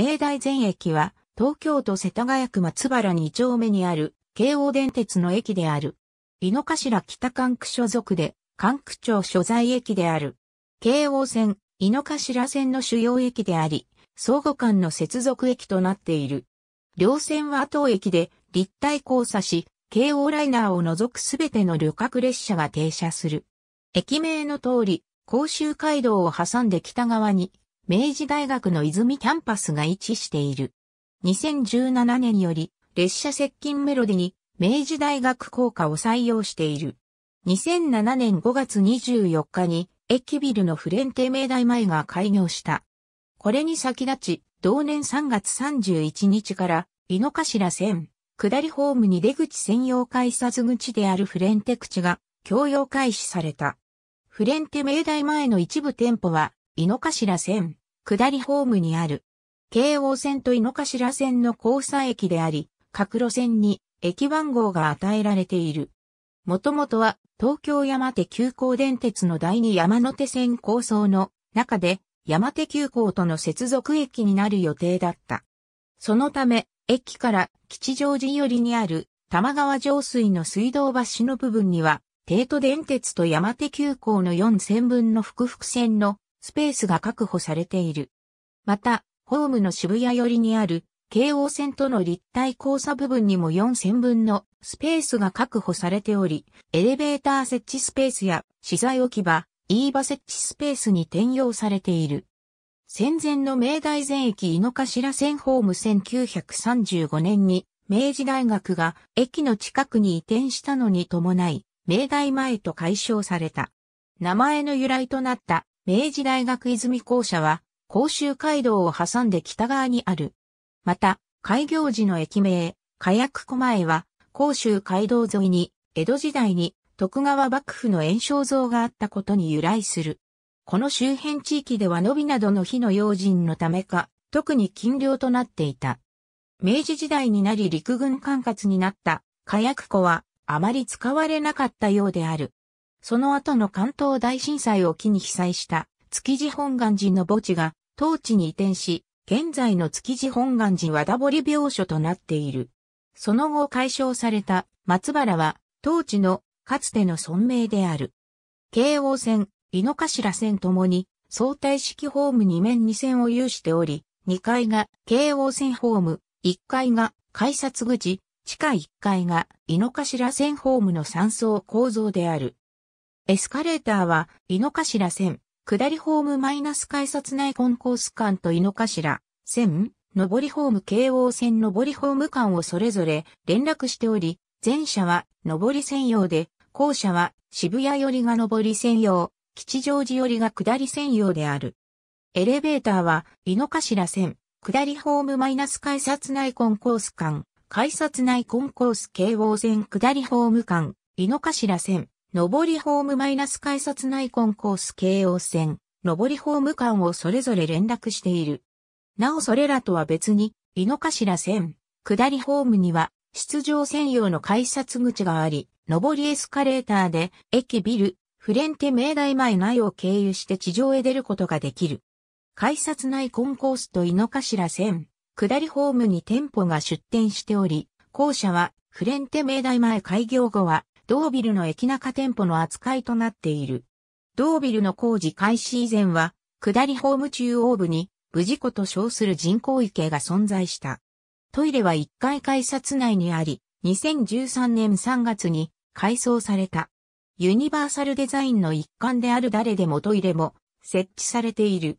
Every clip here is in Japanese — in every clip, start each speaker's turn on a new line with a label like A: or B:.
A: 明大前駅は、東京都世田谷区松原2丁目にある、京王電鉄の駅である。井の頭北管区所属で、管区庁所在駅である。京王線、井の頭線の主要駅であり、相互間の接続駅となっている。両線は当駅で立体交差し、京王ライナーを除くすべての旅客列車が停車する。駅名の通り、甲州街道を挟んで北側に明治大学の泉キャンパスが位置している。2017年より列車接近メロディに明治大学校歌を採用している。2007年5月24日に駅ビルのフレンテ明大前が開業した。これに先立ち、同年3月31日から井の頭線、下りホームに出口専用改札口であるフレンテ口が共用開始された。フレンテ明大前の一部店舗は井の頭線、下りホームにある。京王線と井の頭線の交差駅であり、各路線に駅番号が与えられている。もともとは東京山手急行電鉄の第二山手線構想の中で山手急行との接続駅になる予定だった。そのため、駅から吉祥寺寄りにある玉川上水の水道橋の部分には、帝都電鉄と山手急行の4 0分の複々線のスペースが確保されている。また、ホームの渋谷寄りにある京王線との立体交差部分にも4線分のスペースが確保されており、エレベーター設置スペースや資材置き場、E 場設置スペースに転用されている。戦前の明大全駅井の頭線ホーム1935年に明治大学が駅の近くに移転したのに伴い、明大前と解消された。名前の由来となった明治大学泉校舎は、甲州街道を挟んで北側にある。また、開業時の駅名、火薬庫前は、甲州街道沿いに、江戸時代に徳川幕府の炎症像があったことに由来する。この周辺地域では伸びなどの火の用心のためか、特に禁漁となっていた。明治時代になり陸軍管轄になった火薬庫はあまり使われなかったようである。その後の関東大震災を機に被災した築地本願寺の墓地が当地に移転し、現在の築地本願寺和田堀病所となっている。その後解消された松原は当地のかつての存名である。京王線、井の頭線ともに相対式ホーム2面2線を有しており、2階が京王線ホーム、1階が改札口、地下1階が井の頭線ホームの3層構造である。エスカレーターは、井の頭線、下りホームマイナス改札内コンコース間と井の頭線、上りホーム京王線上りホーム間をそれぞれ連絡しており、前者は上り専用で、後者は渋谷寄りが上り専用、吉祥寺寄りが下り専用である。エレベーターは井の頭線、下りホームマイナス改札内コンコース間、改札内コンコース京王線下りホーム間、井の頭線、上りホームマイナス改札内コンコース京王線、上りホーム間をそれぞれ連絡している。なおそれらとは別に、井の頭線、下りホームには、出場専用の改札口があり、上りエスカレーターで、駅ビル、フレンテ明大前内を経由して地上へ出ることができる。改札内コンコースと井の頭線、下りホームに店舗が出店しており、校舎は、フレンテ明大前開業後は、ドービルの駅中店舗の扱いとなっている。ドービルの工事開始以前は、下りホーム中央部に、無事故と称する人工池が存在した。トイレは1階改札内にあり、2013年3月に改装された。ユニバーサルデザインの一環である誰でもトイレも設置されている。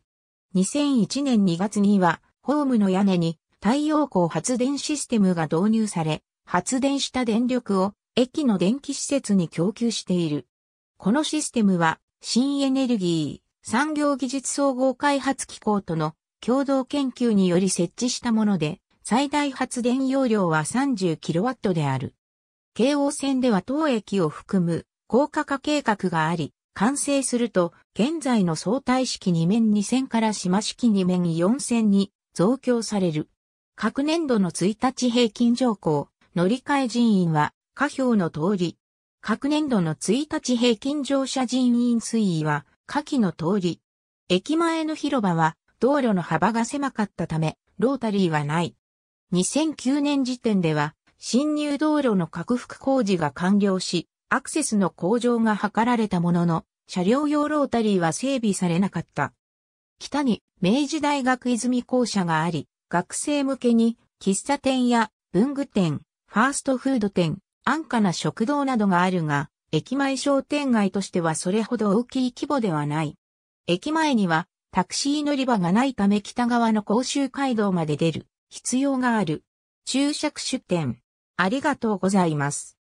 A: 2001年2月には、ホームの屋根に太陽光発電システムが導入され、発電した電力を駅の電気施設に供給している。このシステムは、新エネルギー、産業技術総合開発機構との共同研究により設置したもので、最大発電容量は 30kW である。京王線では当駅を含む高架化計画があり、完成すると、現在の相対式2面2線から島式2面4線に増強される。各年度の1日平均乗降、乗り換え人員は下表の通り。各年度の1日平均乗車人員推移は下記の通り。駅前の広場は道路の幅が狭かったため、ロータリーはない。2009年時点では、新入道路の拡幅工事が完了し、アクセスの向上が図られたものの、車両用ロータリーは整備されなかった。北に明治大学泉校舎があり、学生向けに喫茶店や文具店、ファーストフード店、安価な食堂などがあるが、駅前商店街としてはそれほど大きい規模ではない。駅前にはタクシー乗り場がないため北側の甲州街道まで出る必要がある。注釈出店。ありがとうございます。